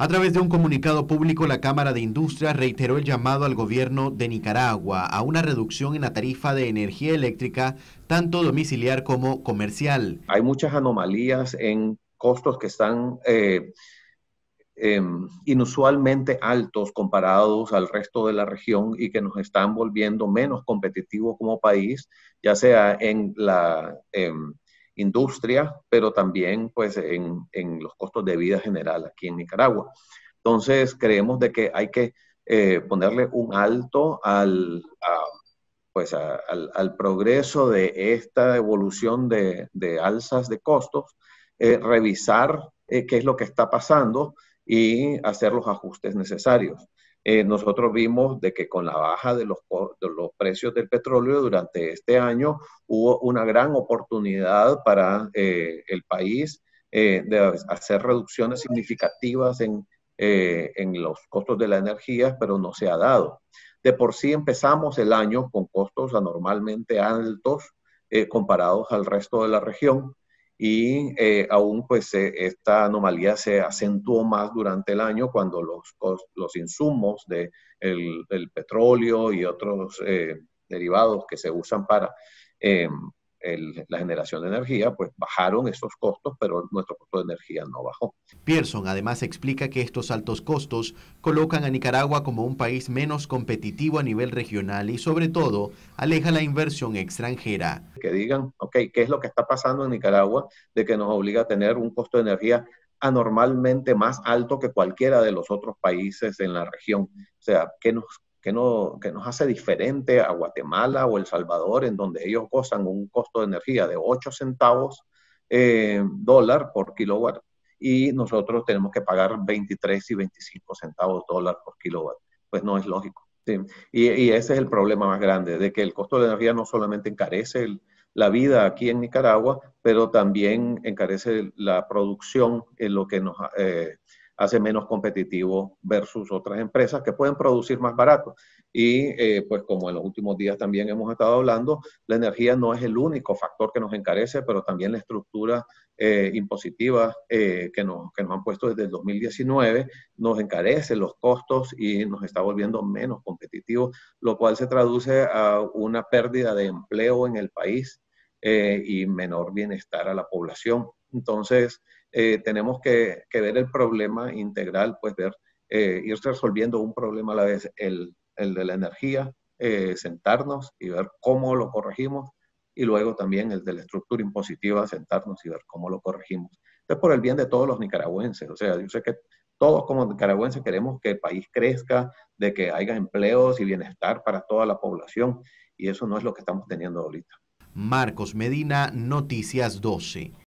A través de un comunicado público, la Cámara de Industria reiteró el llamado al gobierno de Nicaragua a una reducción en la tarifa de energía eléctrica, tanto domiciliar como comercial. Hay muchas anomalías en costos que están eh, em, inusualmente altos comparados al resto de la región y que nos están volviendo menos competitivos como país, ya sea en la... Em, industria, pero también pues en, los costos de vida general aquí en Nicaragua. Entonces creemos de que hay que eh, ponerle un alto al, pues al, progreso de esta evolución de, alzas de costos, eh, revisar eh, qué es lo que está pasando y hacer los ajustes necesarios. Eh, nosotros vimos de que con la baja de los, los, precios del petróleo durante este año hubo una gran oportunidad para eh, el país eh, de hacer reducciones significativas en, los costos de la energía, pero no se ha dado. De por sí empezamos el año con costos anormalmente altos comparados al resto de la región y eh, aún pues eh, esta anomalía se acentuó más durante el año cuando los, los insumos del de el, petróleo y otros eh, derivados que se usan para em, la generación de energía, pues bajaron esos costos, pero nuestro costo de energía no bajó. Pearson además explica que estos altos costos colocan a Nicaragua como un país menos competitivo a nivel regional y sobre todo aleja la inversión extranjera. Que digan, ok, ¿qué es lo que está pasando en Nicaragua de que nos obliga a tener un costo de energía anormalmente más alto que cualquiera de los otros países en la región? O sea, ¿qué nos que, no, que nos hace diferente a Guatemala o El Salvador, en donde ellos gozan un costo de energía de 8 centavos eh, dólar por kilowatt y nosotros tenemos que pagar 23 y 25 centavos dólar por kilowatt. Pues no es lógico. Y, ese es el problema más grande, de que el costo de energía no solamente encarece la vida aquí en Nicaragua, pero también encarece la producción en lo que nos... Eh, hace menos competitivo versus otras empresas que pueden producir más barato. Y eh, pues como en los últimos días también hemos estado hablando, la energía no es el único factor que nos encarece, pero también la estructura eh, impositiva eh, que, nos, que nos han puesto desde el 2019 nos encarece los costos y nos está volviendo menos competitivo, lo cual se traduce a una pérdida de empleo en el país y menor bienestar a la población. Entonces, eh, tenemos que, ver el problema integral, pues ver, eh, ir resolviendo un problema a la vez, el, el de la energía, eh, sentarnos y ver cómo lo corregimos, y luego también el de la estructura impositiva, sentarnos y ver cómo lo corregimos. Es por el bien de todos los nicaragüenses, o sea, yo sé que todos como nicaragüenses queremos que el país crezca, de que haya empleos y bienestar para toda la población, y eso no es lo que estamos teniendo ahorita. Marcos Medina, Noticias 12.